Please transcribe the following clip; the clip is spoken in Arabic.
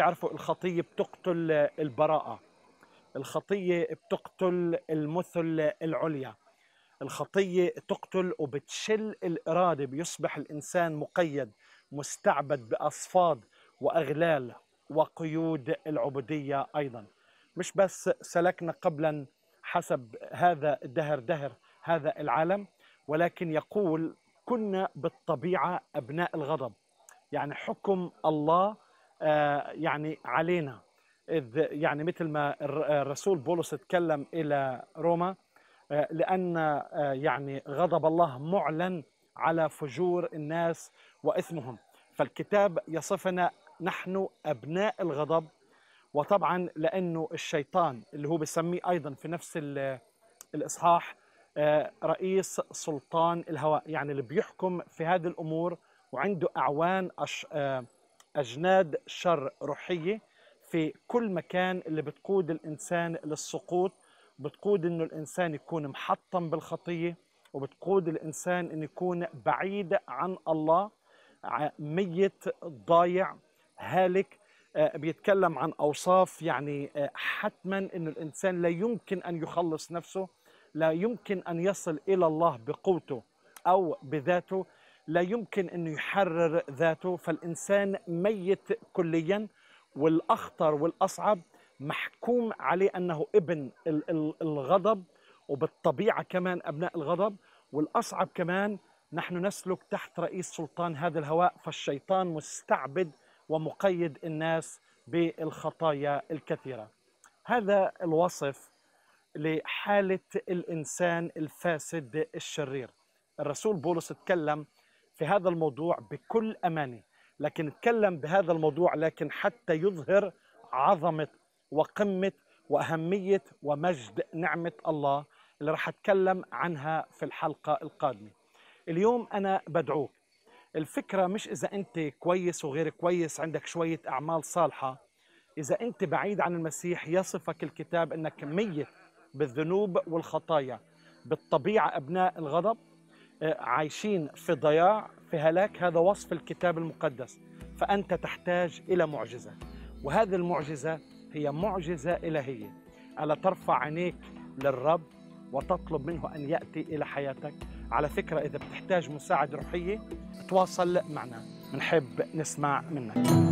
بتعرفوا الخطية بتقتل البراءة الخطية بتقتل المثل العليا الخطية تقتل وبتشل الإرادة بيصبح الإنسان مقيد مستعبد بأصفاد وأغلال وقيود العبودية أيضا مش بس سلكنا قبلا حسب هذا الدهر دهر هذا العالم ولكن يقول كنا بالطبيعة أبناء الغضب يعني حكم الله آه، يعني علينا إذ يعني مثل ما آه، الرسول بولس تكلم إلى روما آه، لأن يعني غضب الله معلن على فجور الناس وإثمهم فالكتاب يصفنا نحن أبناء الغضب وطبعا لأنه الشيطان اللي هو بسميه أيضا في نفس الإصحاح رئيس سلطان الهواء يعني اللي بيحكم في هذه الأمور وعنده أعوان أش... أجناد شر روحية في كل مكان اللي بتقود الإنسان للسقوط بتقود إنه الإنسان يكون محطم بالخطية وبتقود الإنسان إنه يكون بعيد عن الله ميت ضايع هالك آه، بيتكلم عن أوصاف يعني آه، حتما إنه الإنسان لا يمكن أن يخلص نفسه لا يمكن أن يصل إلى الله بقوته أو بذاته لا يمكن أن يحرر ذاته فالإنسان ميت كليا والأخطر والأصعب محكوم عليه أنه ابن الغضب وبالطبيعة كمان أبناء الغضب والأصعب كمان نحن نسلك تحت رئيس سلطان هذا الهواء فالشيطان مستعبد ومقيد الناس بالخطايا الكثيرة هذا الوصف لحالة الإنسان الفاسد الشرير الرسول بولس تكلم في هذا الموضوع بكل أمانة لكن تكلم بهذا الموضوع لكن حتى يظهر عظمة وقمة وأهمية ومجد نعمة الله اللي راح أتكلم عنها في الحلقة القادمة اليوم أنا بدعوك الفكرة مش إذا أنت كويس وغير كويس عندك شوية أعمال صالحة إذا أنت بعيد عن المسيح يصفك الكتاب أنك ميت بالذنوب والخطايا بالطبيعة أبناء الغضب عايشين في ضياع في هلاك هذا وصف الكتاب المقدس فأنت تحتاج إلى معجزة وهذه المعجزة هي معجزة إلهية ألا ترفع عينيك للرب وتطلب منه أن يأتي إلى حياتك على فكرة إذا بتحتاج مساعدة روحية تواصل معنا بنحب نسمع منك